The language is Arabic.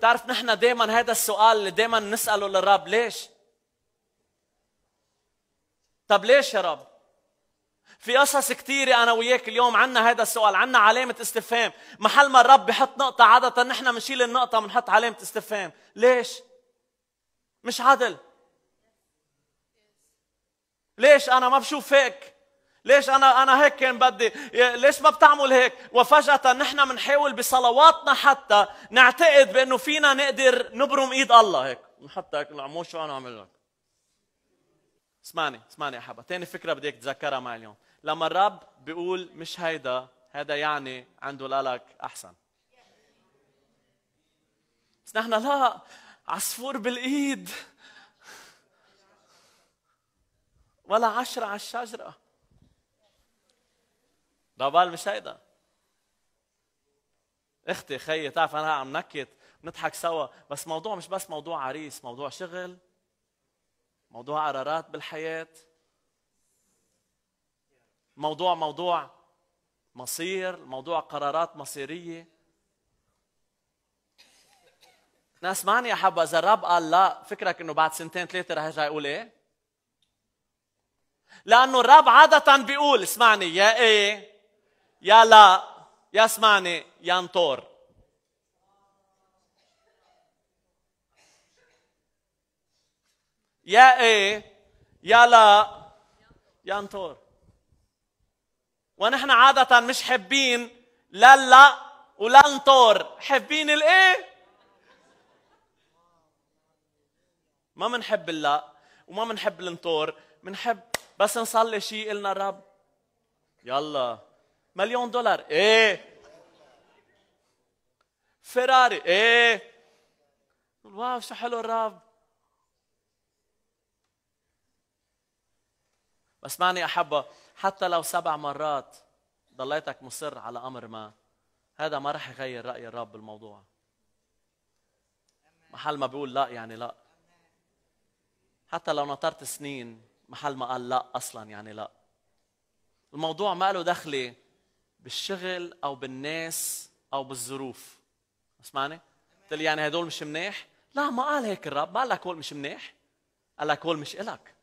بتعرف نحن دائما هذا السؤال اللي دائما نسأله للرب ليش؟ طب ليش يا رب؟ في قصص كثيرة أنا وياك اليوم عنا هذا السؤال عنا علامة استفهام محل ما الرب بحط نقطة عادة نحن بنشيل النقطة بنحط علامة استفهام ليش؟ مش عدل ليش أنا ما بشوف هيك ليش انا انا هيك كان بدي ليش ما بتعمل هيك وفجاه نحن بنحاول بصلواتنا حتى نعتقد بانه فينا نقدر نبرم ايد الله هيك حتى هيك مو شو انا اعمل لك اسمعني اسمعني يا حبا ثاني فكره بدي اتذكرها معي اليوم لما الرب بيقول مش هيدا هذا يعني عنده لك احسن بس نحن لا عصفور بالايد ولا عشرة على الشجره ضبال مش هيدا اختي خيي تعرف انا عم نكت نضحك سوا بس موضوع مش بس موضوع عريس موضوع شغل موضوع قرارات بالحياة موضوع موضوع مصير موضوع قرارات مصيرية ناس معني يا حبة إذا الرب قال لا فكرك إنه بعد سنتين ثلاثة رح يرجع يقول إيه؟ لأنه الرب عادة بيقول اسمعني يا إيه يا لا يسمعني ينطر يا ايه يا لا ينطر ونحن عادة مش حابين لا لا ولا انطر حابين الايه ما منحب اللا وما منحب الانطور منحب بس نصلي شيء قلنا رب يلا مليون دولار ايه فيراري ايه واو شو حلو الرب اسمعني احبه حتى لو سبع مرات ضليتك مصر على امر ما هذا ما راح يغير راي الرب بالموضوع محل ما بيقول لا يعني لا حتى لو نطرت سنين محل ما قال لا اصلا يعني لا الموضوع ما له دخله بالشغل او بالناس او بالظروف اسمعني قلت لي يعني هدول مش منيح لا ما قال هيك الرب ما قال لك هول مش منيح قال لك هول مش إلك